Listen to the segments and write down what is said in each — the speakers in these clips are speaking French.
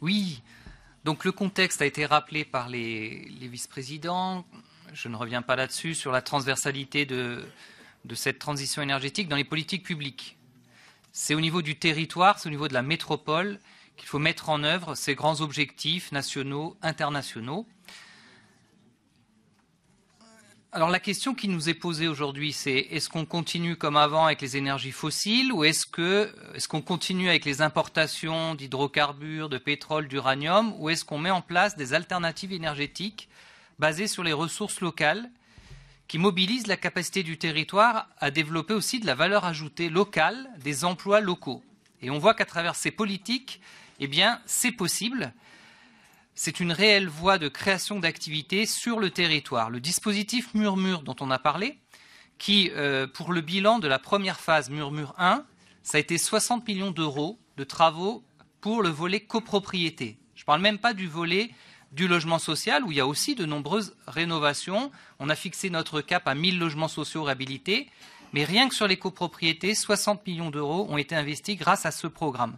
Oui, donc le contexte a été rappelé par les, vice-présidents. Je ne reviens pas là-dessus sur la transversalité de, de cette transition énergétique dans les politiques publiques. C'est au niveau du territoire, c'est au niveau de la métropole qu'il faut mettre en œuvre ces grands objectifs nationaux, internationaux. Alors la question qui nous est posée aujourd'hui, c'est est-ce qu'on continue comme avant avec les énergies fossiles ou est-ce qu'on continue avec les importations d'hydrocarbures, de pétrole, d'uranium ou est-ce qu'on met en place des alternatives énergétiques basées sur les ressources locales qui mobilisent la capacité du territoire à développer aussi de la valeur ajoutée locale, des emplois locaux. Et on voit qu'à travers ces politiques, eh bien, c'est possible c'est une réelle voie de création d'activités sur le territoire. Le dispositif Murmure dont on a parlé, qui, euh, pour le bilan de la première phase Murmure 1, ça a été 60 millions d'euros de travaux pour le volet copropriété. Je ne parle même pas du volet du logement social, où il y a aussi de nombreuses rénovations. On a fixé notre cap à 1000 logements sociaux réhabilités. Mais rien que sur les copropriétés, 60 millions d'euros ont été investis grâce à ce programme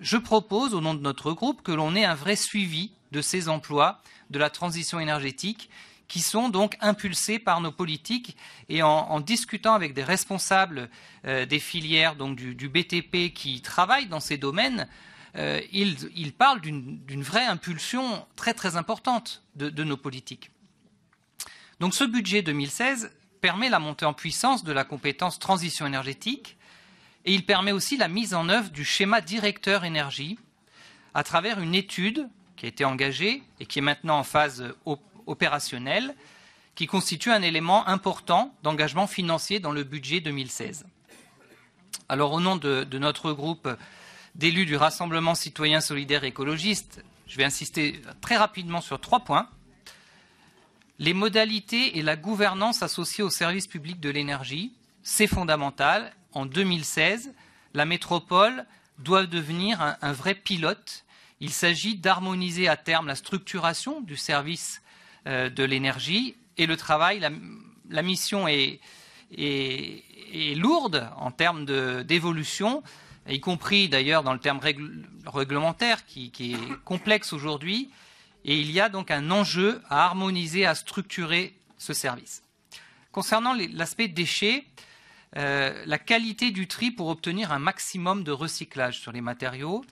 je propose, au nom de notre groupe, que l'on ait un vrai suivi de ces emplois de la transition énergétique qui sont donc impulsés par nos politiques. Et en, discutant avec des responsables euh, des filières du, BTP qui travaillent dans ces domaines, euh, ils, parlent d'une vraie impulsion très très importante de, de nos politiques. Donc ce budget 2016 permet la montée en puissance de la compétence transition énergétique et il permet aussi la mise en œuvre du schéma directeur énergie à travers une étude qui a été engagée et qui est maintenant en phase opérationnelle, qui constitue un élément important d'engagement financier dans le budget 2016. Alors au nom de, notre groupe d'élus du Rassemblement citoyen solidaire écologiste, je vais insister très rapidement sur trois points. Les modalités et la gouvernance associées au service public de l'énergie, c'est fondamental en 2016, la métropole doit devenir un, vrai pilote. Il s'agit d'harmoniser à terme la structuration du service euh, de l'énergie et le travail. La, mission est, lourde en termes d'évolution, y compris d'ailleurs dans le terme réglementaire qui, qui est complexe aujourd'hui. Et il y a donc un enjeu à harmoniser, à structurer ce service. Concernant l'aspect déchets, euh, la qualité du tri pour obtenir un maximum de recyclage sur les matériaux.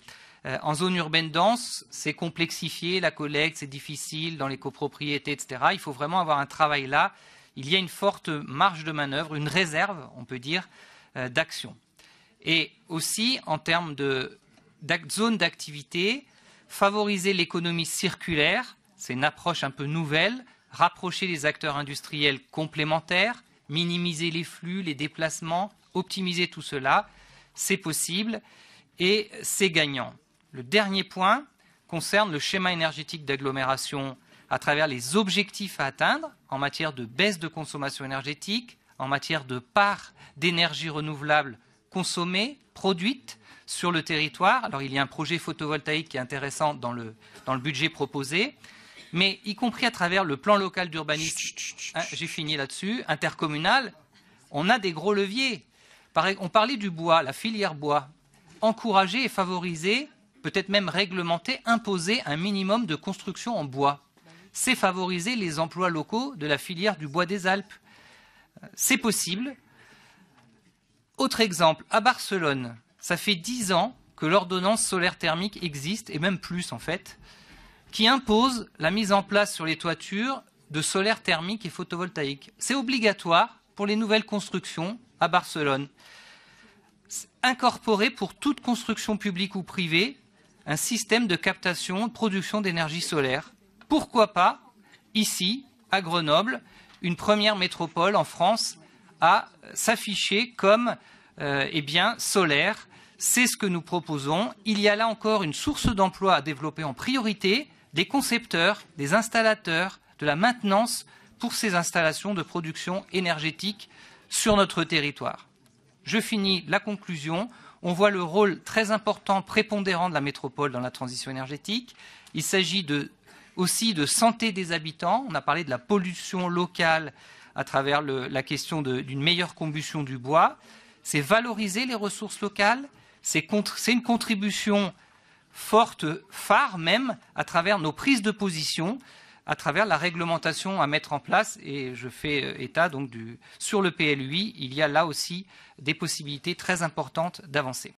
Euh, en zone urbaine dense, c'est complexifié, la collecte, c'est difficile, dans les copropriétés, etc. Il faut vraiment avoir un travail là. Il y a une forte marge de manœuvre, une réserve, on peut dire, euh, d'action. Et aussi, en termes de zone d'activité, favoriser l'économie circulaire, c'est une approche un peu nouvelle, rapprocher les acteurs industriels complémentaires, minimiser les flux, les déplacements, optimiser tout cela. C'est possible et c'est gagnant. Le dernier point concerne le schéma énergétique d'agglomération à travers les objectifs à atteindre en matière de baisse de consommation énergétique, en matière de part d'énergie renouvelable consommée, produite sur le territoire. Alors il y a un projet photovoltaïque qui est intéressant dans le, dans le budget proposé mais y compris à travers le plan local d'urbanisme, hein, j'ai fini là-dessus, intercommunal, on a des gros leviers. On parlait du bois, la filière bois. Encourager et favoriser, peut-être même réglementer, imposer un minimum de construction en bois. C'est favoriser les emplois locaux de la filière du bois des Alpes. Euh, c'est possible. Autre exemple, à Barcelone, ça fait dix ans que l'ordonnance solaire thermique existe, et même plus en fait qui impose la mise en place sur les toitures de solaires thermiques et photovoltaïques. C'est obligatoire pour les nouvelles constructions à Barcelone. Incorporer pour toute construction publique ou privée un système de captation, de production d'énergie solaire. Pourquoi pas, ici, à Grenoble, une première métropole en France à s'afficher comme euh, eh bien, solaire. C'est ce que nous proposons. Il y a là encore une source d'emploi à développer en priorité, des concepteurs, des installateurs, de la maintenance pour ces installations de production énergétique sur notre territoire. Je finis la conclusion. On voit le rôle très important, prépondérant de la métropole dans la transition énergétique. Il s'agit aussi de santé des habitants. On a parlé de la pollution locale à travers la question d'une meilleure combustion du bois. C'est valoriser les ressources locales. C'est une contribution forte phare même à travers nos prises de position, à travers la réglementation à mettre en place. Et je fais euh, état donc du, sur le PLUI, il y a là aussi des possibilités très importantes d'avancer.